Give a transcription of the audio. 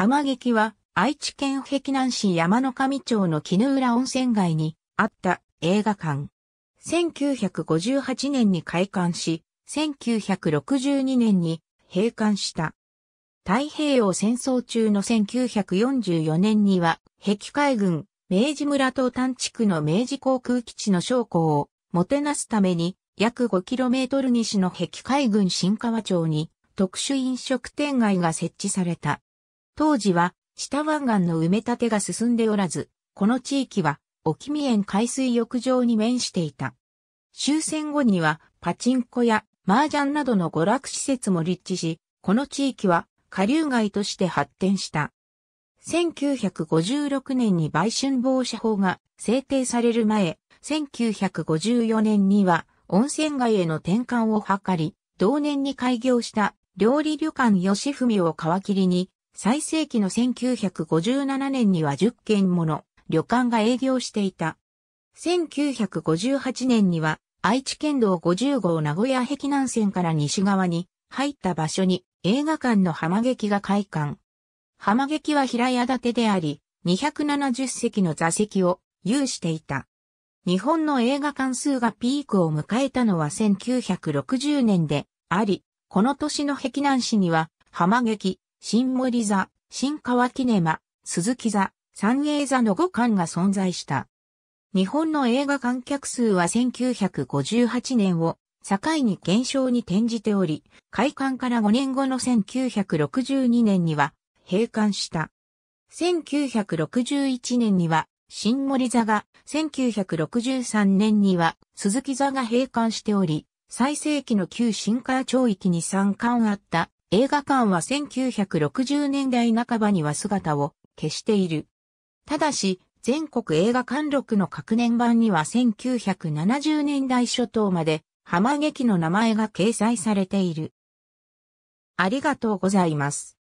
浜劇は愛知県碧南市山の上町の絹浦温泉街にあった映画館。1958年に開館し、1962年に閉館した。太平洋戦争中の1944年には、壁海軍、明治村東端地区の明治航空基地の将校をもてなすために、約 5km 西の壁海軍新川町に特殊飲食店街が設置された。当時は下湾岸の埋め立てが進んでおらず、この地域は沖見園海水浴場に面していた。終戦後にはパチンコや麻雀などの娯楽施設も立地し、この地域は下流街として発展した。1956年に売春防止法が制定される前、1954年には温泉街への転換を図り、同年に開業した料理旅館吉文を皮切りに最盛期の1957年には10軒もの旅館が営業していた。1958年には愛知県道50号名古屋壁南線から西側に入った場所に映画館の浜劇が開館。浜劇は平屋建てであり、270席の座席を有していた。日本の映画館数がピークを迎えたのは1960年であり、この年の壁南市には浜劇、新森座、新川キネマ、鈴木座、三栄座の5館が存在した。日本の映画観客数は1958年を境に減少に転じており、開館から5年後の1962年には閉館した。1961年には新森座が、1963年には鈴木座が閉館しており、最盛期の旧新川町域に参観あった映画館は1960年代半ばには姿を消している。ただし、全国映画館録の各年版には1970年代初頭まで浜劇の名前が掲載されている。ありがとうございます。